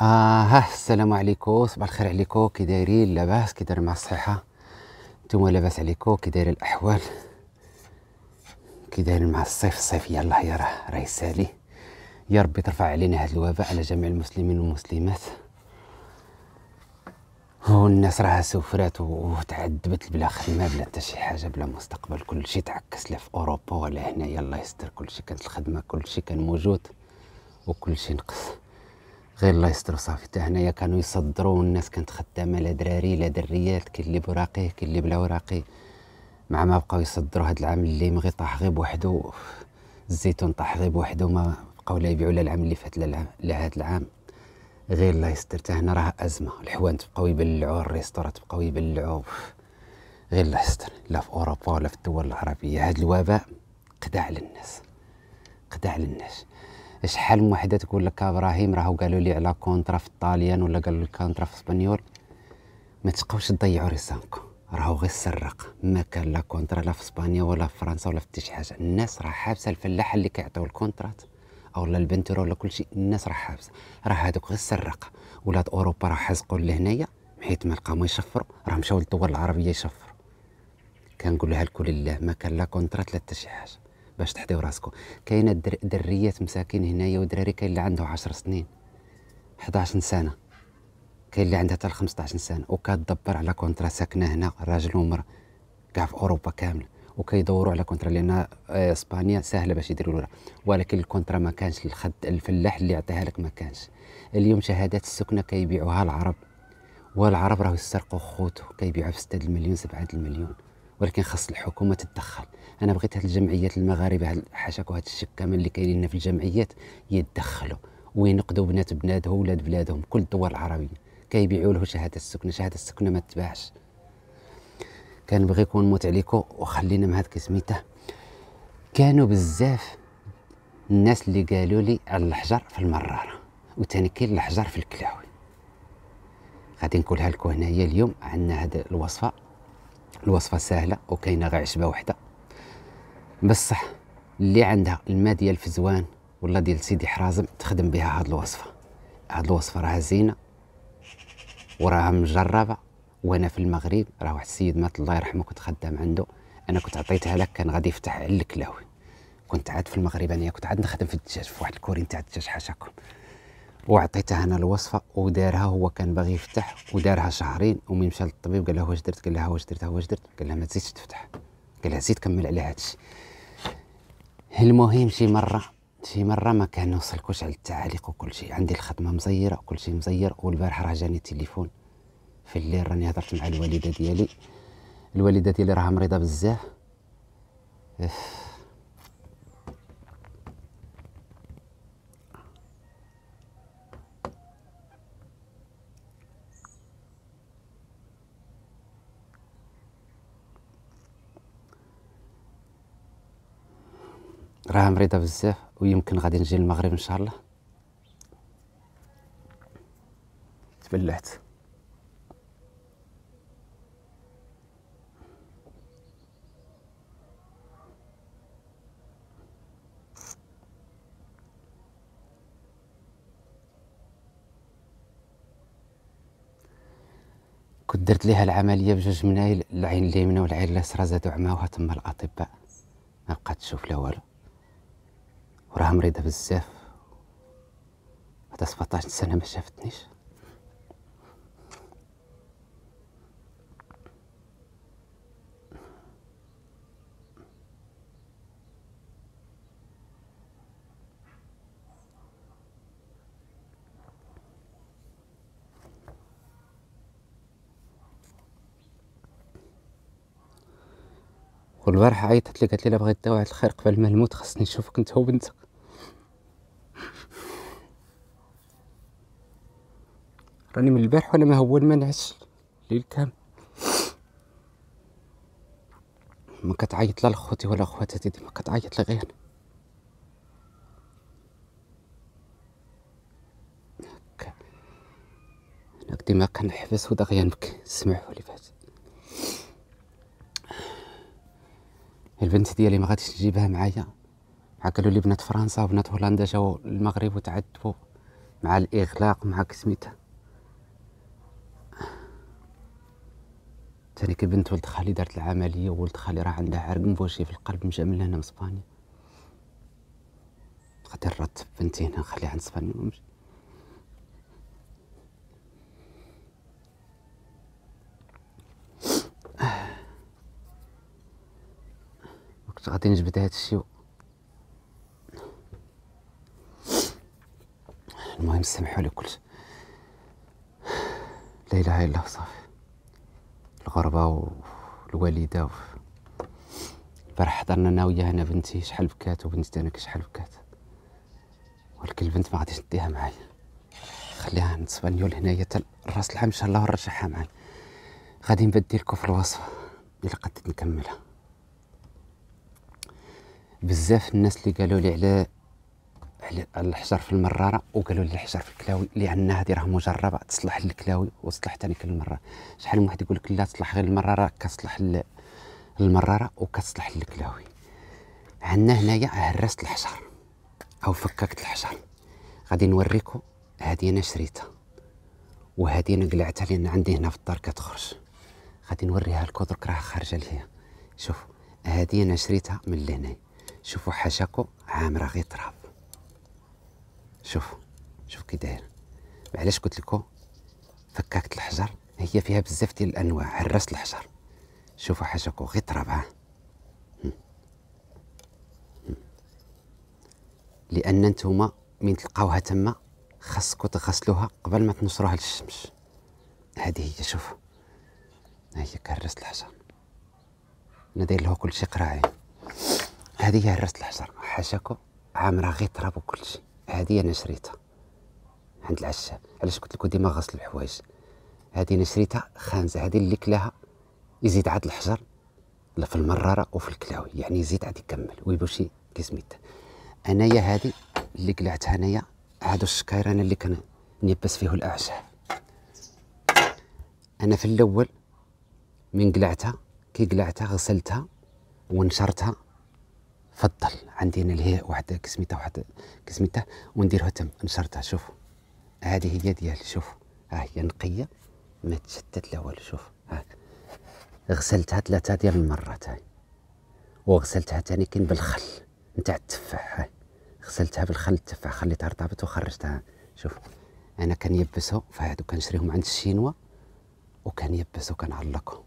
آه ها السلام عليكم صباح الخير عليكم كي دايرين لاباس كي داير مع الصحة نتوما لاباس عليكم كي داير الأحوال كي داير مع الصيف الصيف يلا يا راه راه يسالي يا ربي ترفع علينا هذا الوباء على جميع المسلمين والمسلمات والناس راها سوفرات وتعذبت بلا خدمه بلا حتى شي حاجه بلا مستقبل كل شيء تعكس لا في اوروبا ولا هنايا الله يستر كل شيء كانت الخدمه كل شيء كان موجود وكل شيء نقص غير الله يستر صافي حتى هنايا كانوا يصدروا والناس كانت خدامه لا دراري لا دريات كاين اللي بوراقيه كاين اللي بلا وراقي مع ما بقاو يصدروا هاد العام اللي مغي طاح غير بوحدو الزيتون طاح غير بوحدو ما بقاو لا يبيعوا لا العام اللي فات لا هاد العام غير الله يستر حتى هنا راه ازمه الحوانت بقاو يبلعوا الريستورات بقاو يبلعوا غير الله يستر لا في اوروبا ولا في الدول العربيه هاد الوباء قدع للناس قدع للناس شحال من وحده تقول لك ابراهيم راهو قالوا لي على كونترا في الطاليان ولا قالوا لك كونترا في اسبانيول ما تبقاوش تضيعوا رسالكم راهو غير سرق ما كان لا كونترا لا في اسبانيا ولا في فرنسا ولا في شي حاجه الناس راه حابسه الفلاحه اللي كيعطيو الكونترات او لا البنتور ولا كل شيء الناس راه حابسه راه هذوك غير سرق ولاد اوروبا راه حزقوا لهنايا حيت ما لقاو ما يشفروا راه مشاو للدول العربيه يشفروا كنقول لها الكل لله ما كان لا كونترات لا حتى شي حاجه باش تحضيو راسكم كاينه در دريات مساكين هنايا ودراري كاين اللي عنده 10 سنين 11 سنه كاين اللي عندها حتى 15 سنه وكتدبر على كونترا ساكنه هنا راجل ومرا كاع في اوروبا كامله وكيدوروا على كونترا لان اسبانيا سهله باش يديروا لها ولكن الكونترا ما كانش الخد الفلاح اللي يعطيها لك ما كانش اليوم شهادات السكنه كيبيعوها العرب والعرب راهو يسرقوا خوته كيبيعوها في 6 المليون 7 المليون ولكن خاص الحكومه تتدخل انا بغيت هاد الجمعيات المغاربه هاد حاشاك وهاد الشكامه اللي كاينين في الجمعيات يتدخلوا وينقدوا بنات بنادهم ولاد بلادهم كل الدول العربيه كيبيعوا له شهاده السكنه شهاده السكنه ما تباعش بغي يكون موت عليكم وخلينا مع هذيك سميته كانوا بزاف الناس اللي قالوا لي على الحجر في المراره وثاني كاين الحجر في الكلاوي غادي نقولها لكم هنايا اليوم عندنا هذه الوصفه الوصفه سهله وكاينه غير عشبه وحده بصح اللي عندها الماء ديال الفزوان ولا ديال سيدي حرازم تخدم بها هاد الوصفه هاد الوصفه راها زينه وراها مجربه وانا في المغرب راه واحد السيد مات الله يرحمه كنت خدام عنده انا كنت عطيتها لك كان غادي يفتح على الكلاوي كنت عاد في المغرب انا كنت عاد نخدم في الدجاج في واحد الكورين تاع الدجاج حاشاكم وعطيتها انا الوصفه ودارها هو كان باغي يفتح ودارها شهرين ومن مشى للطبيب قال لها واش درت قال لها واش درت واش درت قال لها ما تزيدش تفتح قال لها زيد كمل على هذا الشيء المهم شي مره شي مره ما كنوصلكوش على التعاليق وكل شيء عندي الخدمه مزيره وكل شيء مزير والبارح راه جاني تليفون في الليل راني هضرت مع الوالده ديالي الوالده ديالي راها مريضه بزاف راها مريضه بزاف ويمكن غادي نجي للمغرب ان شاء الله تبلعت كنت درت ليها العمليه بجوج منايل العين اليمنى والعين اليسرى زادو عماوها تما الاطباء ما بقات تشوف لا والو وراها مريضة بزاف هذا 17 سنة ما شافتنيش والبارحة عيطت لي قالت لي لا بغيت واحد الخير قبل ما نموت خاصني نشوفك انت وبنتك راني من البارح وانا مهول ما نعس ليل كامل ما كتعيط لا لخوتي ولا خواتاتي ديما كتعيط لغير هكا انا ديما كنحبس وداك نبكي سمعوا لي فات البنت ديالي ما غاديش نجيبها معايا مع قالوا لي بنات فرنسا وبنات هولندا جاو المغرب وتعذبوا مع الاغلاق مع كسميتها تاني بنت ولد خالي دارت العمليه وولد خالي راه عندها عرق مبوشي في القلب مجا من هنا من اسبانيا غادي نرتب بنتي هنا نخليها عند اسبانيا ونمشي كنت غادي نجبد هاد الشيء المهم سمحوا لي كلشي لا اله الا الله صافي الغربه والوالده البارح حضرنا انا وياها انا بنتي شحال بكات وبنتي انا شحال بكات ولكن البنت ما غاديش نديها معايا خليها عند سبانيول هنايا حتى راس العام ان شاء الله ونرجعها معايا غادي نبدلكو لكم في الوصفه الا قدرت نكملها بزاف الناس اللي قالوا لي على الحجر في المراره وقالوا لي الحجر في الكلاوي لان هذه راه مجربه تصلح للكلاوي وتصلح ثاني المرارة شحال من واحد يقول لك لا تصلح غير المراره كتصلح للمراره وكتصلح للكلاوي عندنا هنايا هرست الحجر او فككت الحجر غادي نوريكم هذه انا شريتها وهذه انا قلعتها لان عندي هنا في الدار كتخرج غادي نوريها لكم درك راه خارجه لهي شوف هذه انا شريتها من لهنا شوفوا حشاكو عامره غير تراب شوفوا شوف كي داير علاش قلت لكم فكاكت الحجر هي فيها بزاف ديال الانواع عرست الحجر شوفوا حاجكم غير طرابها لان نتوما من تلقاوها تما خاصكم تغسلوها قبل ما تنشروها للشمس هذه هي شوفوا ها هي كرس الحجر انا داير له كلشي قراعي هذه هي عرست الحجر حاشاكو عامره غير تراب وكلشي هذه انا شريتها عند العشاء علاش قلت لكم ديما غسل الحوايج هذه انا شريتها خانزه هذه اللي كلاها يزيد عاد الحجر لا في المراره وفي الكلاوي يعني يزيد عاد يكمل ويبوشي كيسميت انايا هذه اللي قلعتها انايا هادو الشكاير انا اللي كان نيبس فيه الاعشاب انا في الاول من قلعتها كي قلعتها غسلتها ونشرتها فضل عندي هنا الهاء واحد كسميته واحد كسميته ونديرها تم نشرتها شوفوا هذه هي ديال شوفوا ها هي نقيه ما تشتت لا والو شوف ها غسلتها ثلاثه ديال المرات هاي وغسلتها ثاني كاين بالخل نتاع التفاح هاي غسلتها بالخل التفاح خليتها رطبت وخرجتها شوف انا كنيبسو فهادو كنشريهم عند الشينوا وكنيبسو كنعلقهم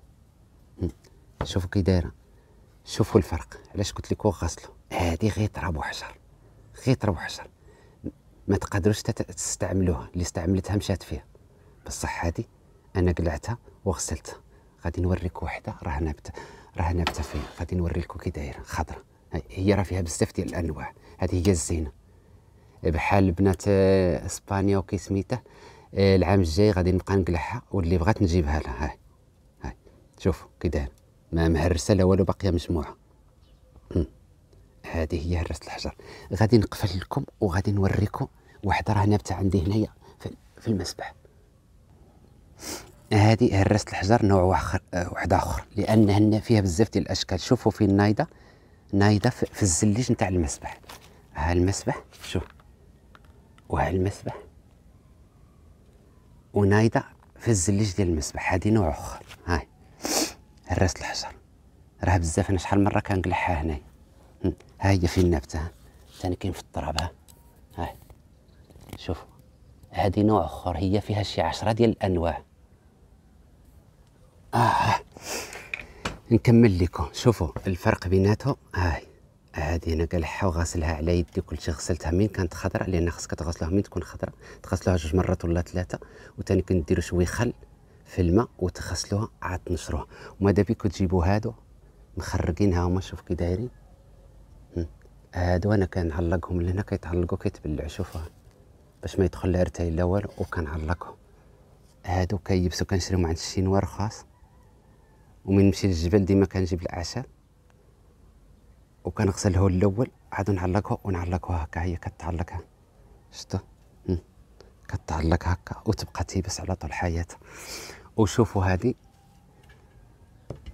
شوفوا كي دايره شوفوا الفرق علاش قلت لكم غسلوا هذه غير تراب وحجر غير تراب وحجر ما تقدروش تستعملوها اللي استعملتها مشات فيها بصح هذه انا قلعتها وغسلتها غادي نوريك وحده راه نابته راه نابته فيها غادي لكم كي دايره خضراء هي راه فيها بزاف ديال الانواع هذه هي الزينه بحال بنات آه، اسبانيا وكي سميته آه، العام الجاي غادي نبقى نقلعها واللي بغات نجيبها لها هاي هاي شوفوا كي دايره ما مهرسه لا والو باقيه مجموعه هذه هي هرسه الحجر غادي نقفل لكم وغادي نوريكم واحده راه نابته عندي هنايا في المسبح هذه هرسه الحجر نوع واخر آه، واحد اخر لان هنا فيها بزاف ديال الاشكال شوفوا فين نايضه نايضه في الزليج نتاع المسبح ها المسبح شوف وها المسبح ونايده في الزليج ديال المسبح هذه نوع اخر هاي الراس الحجر راه بزاف انا شحال مره كنقلعها هنايا ها هي فين نابته ثاني كاين في التراب ها ها شوفوا هذه نوع اخر هي فيها شي عشرة ديال الانواع اه نكمل لكم شوفوا الفرق بيناتهم هاي هذه انا قلعها وغسلها على يدي وكلشي غسلتها من كانت خضراء لان خصك تغسلها من تكون خضراء تغسلها جوج مرات ولا ثلاثه وثاني كنديروا شويه خل في الماء وتغسلوها عاد تنشروها وماذا بيكم تجيبوا هادو مخرقينها هما شوف كي دايرين هادو انا كنعلقهم لهنا كيتعلقوا كيتبلعوا شوفوا باش ما يدخل لا رتاي لا والو وكنعلقهم هادو كيبسو كنشريهم عند الشينوا رخاص ومن نمشي للجبل ديما كنجيب الاعشاب وكنغسلهم الاول عاد نعلقها ونعلقها هكا هي كتعلق شتو كتعلق هكا وتبقى تيبس على طول حياتها وشوفوا هذه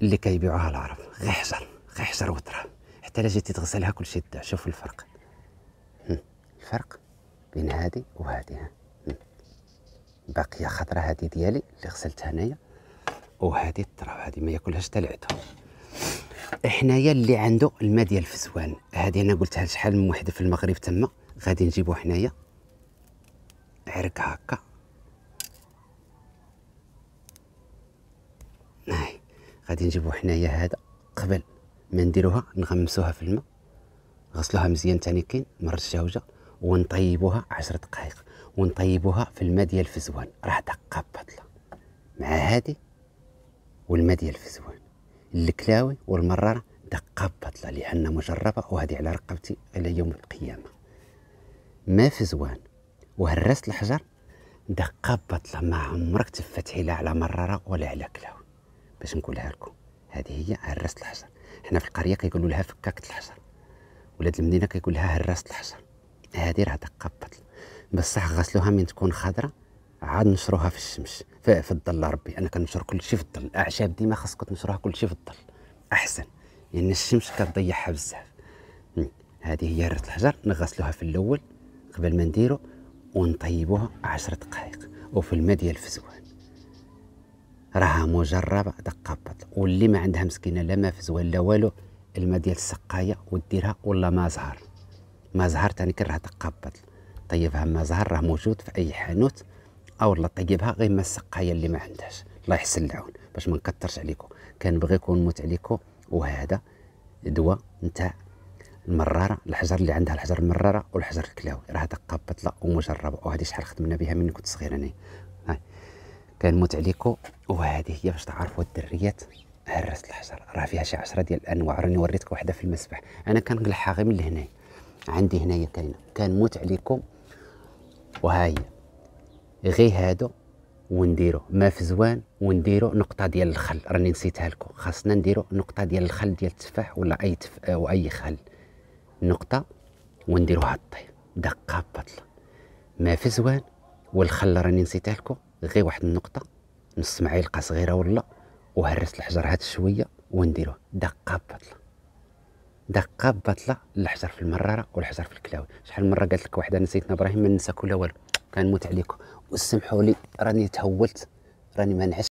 اللي كيبيعوها العرب غير حجر غير حجر وتراب حتى الا جيتي تغسلها كلشي داع شوفوا الفرق الفرق بين هذه وهذه باقيه خضره هذه ديالي اللي غسلتها هنايا وهذه التراب هذه ما ياكلهاش حتى حنايا اللي عنده الماء ديال الفزوان هذه انا قلتها شحال من وحده في المغرب تما غادي نجيبو حنايا عرق هكا غادي نجيبو حنايا هذا قبل ما نديروها نغمسوها في الماء غسلوها مزيان تانيكين كاين مر الجوجه ونطيبوها عشر دقائق ونطيبوها في الماء ديال الفزوان راه دقه بطلة مع هادي والماء ديال الفزوان الكلاوي والمراره دقه بطلة لان مجربه وهادي على رقبتي الى يوم القيامه ما فزوان وهرست الحجر دقه بطلة ما عمرك تفتحي لا على مراره ولا على كلاوي باش نقولها لكم هذه هي هرست الحجر حنا في القريه كيقولوا لها فكاكه الحجر ولاد المدينه كيقول لها هرست الحجر هذه راه دقه بطل بصح غسلوها من تكون خضراء عاد نشروها في الشمس في, في الظل ربي انا كنشر كل شيء في الظل الاعشاب ديما خاصك تنشرها كل شيء في الظل احسن لان يعني الشمس كتضيعها بزاف هذه هي هرة الحجر نغسلوها في الاول قبل ما نديرو ونطيبوها عشر دقائق وفي الماء ديال الفزوان راها مجربه دقه واللي ما عندها مسكينه لا مافز ولا والو الماء ديال السقايه وديرها ولا ما زهر ما زهر تاني كرها دقه طيبها ما زهر راه موجود في اي حانوت او لا طيبها غير ما السقايه اللي ما عندهاش الله يحسن العون باش ما نكثرش عليكم كنبغيكم نموت عليكم وهذا دواء نتاع المراره الحجر اللي عندها الحجر المراره والحجر الكلاوي راه دقه بطله ومجربه وهذه شحال خدمنا بها من كنت صغير انا كنموت عليكم وهذه هي باش تعرفوا الدريات هرس الحجر راه فيها شي 10 ديال الانواع راني وريتك وحده في المسبح انا كنقلعها غير من لهنا عندي هنايا كاينه كنموت عليكم وها هي غير هادو ونديرو ما في زوان ونديرو نقطه ديال الخل راني نسيتها لكم خاصنا نديرو نقطه ديال الخل ديال التفاح ولا اي تف... او اي خل نقطه ونديروها طيب دقه بطله ما في زوان والخل راني نسيتها لكم غير واحد النقطه نص معايا صغيره ولا وهرس الحجر هاد شويه ونديرو دقه باطله دقه باطله الحجر في المراره والحجر في الكلاوي شحال من مره قالت لك واحده نسيتنا ابراهيم ما ننسى كل والو كنموت عليكم وسمحوا لي راني تهولت راني ما نعش